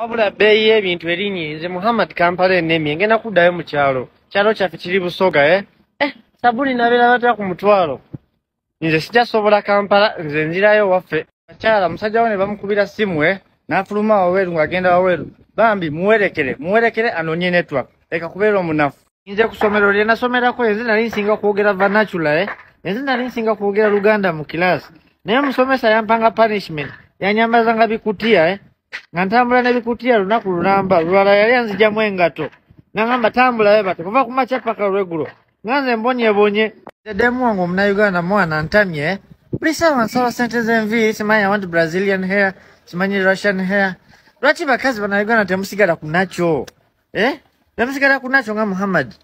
wabula bbeeyi y'ebintu erinyirinze muhammad kampala ennemye ngenda kuddayo mu kyalo kyalo kyaffe kiri busoga e eh sabuni nabeera batera ku mutwalo nze sijasobola kampala nze nzirayo waffe bakyala musajjawo ne bamukubira simu e eh? n'afuluma wabweru ng'agenda wabweru bambi muwerekere muwerekere anonye netwak leka kubeera omunafu nze ku somero lye nasomerako enze nali nsinga kwogera vanacula e eh? enze nali nsinga kwogera luganda mu kilaasi naye omusomesa yampanga punishment yanyambazanga bikutiya e eh? nga ntambula nebikutiya lunaku lulamba lulala yali anzijamu engato nagamba tambulayo bati kuva ku makya paka lweggulo nga mbonyebonye daddemu wange omunauganda mwana ntamye buli nsaba sente z'enviiri simanyi awanti brazilian hair simanyi russian hair lwaki bakazi banauganda temusigala kunacho eh temusigala kunacho nga muhammadi